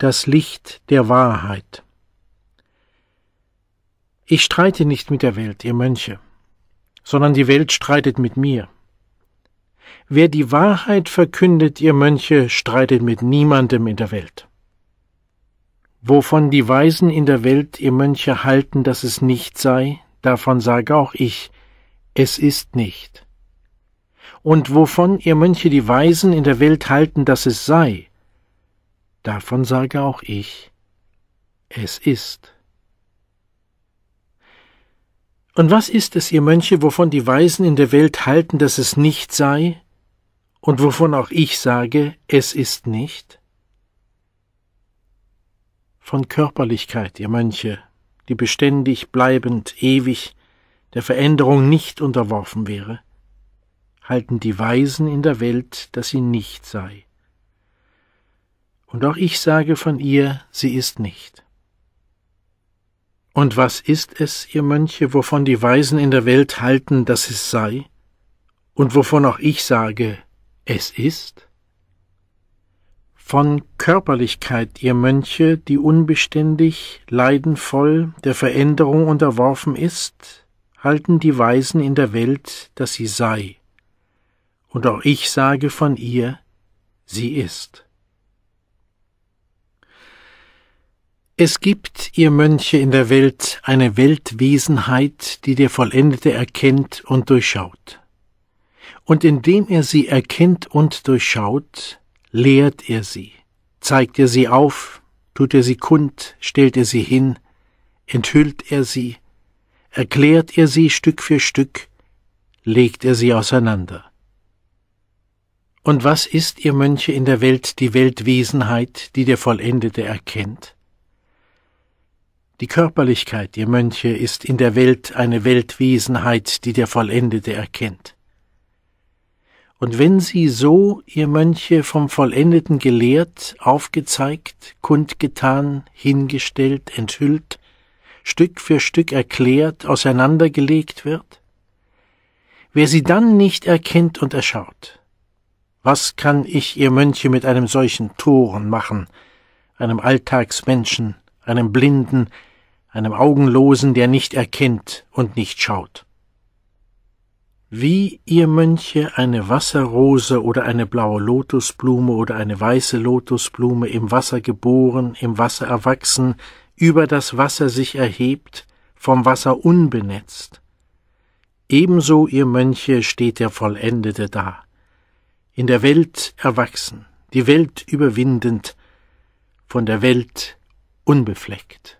das Licht der Wahrheit. Ich streite nicht mit der Welt, ihr Mönche, sondern die Welt streitet mit mir. Wer die Wahrheit verkündet, ihr Mönche, streitet mit niemandem in der Welt. Wovon die Weisen in der Welt, ihr Mönche, halten, dass es nicht sei, davon sage auch ich, es ist nicht. Und wovon, ihr Mönche, die Weisen in der Welt halten, dass es sei, Davon sage auch ich, es ist. Und was ist es, ihr Mönche, wovon die Weisen in der Welt halten, dass es nicht sei, und wovon auch ich sage, es ist nicht? Von Körperlichkeit, ihr Mönche, die beständig, bleibend, ewig, der Veränderung nicht unterworfen wäre, halten die Weisen in der Welt, dass sie nicht sei und auch ich sage von ihr, sie ist nicht. Und was ist es, ihr Mönche, wovon die Weisen in der Welt halten, dass es sei, und wovon auch ich sage, es ist? Von Körperlichkeit, ihr Mönche, die unbeständig, leidenvoll, der Veränderung unterworfen ist, halten die Weisen in der Welt, dass sie sei, und auch ich sage von ihr, sie ist. Es gibt, ihr Mönche in der Welt, eine Weltwesenheit, die der Vollendete erkennt und durchschaut. Und indem er sie erkennt und durchschaut, lehrt er sie, zeigt er sie auf, tut er sie kund, stellt er sie hin, enthüllt er sie, erklärt er sie Stück für Stück, legt er sie auseinander. Und was ist, ihr Mönche in der Welt, die Weltwesenheit, die der Vollendete erkennt? Die Körperlichkeit, ihr Mönche, ist in der Welt eine Weltwesenheit, die der Vollendete erkennt. Und wenn sie so, ihr Mönche, vom Vollendeten gelehrt, aufgezeigt, kundgetan, hingestellt, enthüllt, Stück für Stück erklärt, auseinandergelegt wird? Wer sie dann nicht erkennt und erschaut, was kann ich, ihr Mönche, mit einem solchen Toren machen, einem Alltagsmenschen, einem Blinden, einem Augenlosen, der nicht erkennt und nicht schaut. Wie ihr Mönche eine Wasserrose oder eine blaue Lotusblume oder eine weiße Lotusblume im Wasser geboren, im Wasser erwachsen, über das Wasser sich erhebt, vom Wasser unbenetzt, ebenso ihr Mönche steht der Vollendete da, in der Welt erwachsen, die Welt überwindend, von der Welt unbefleckt.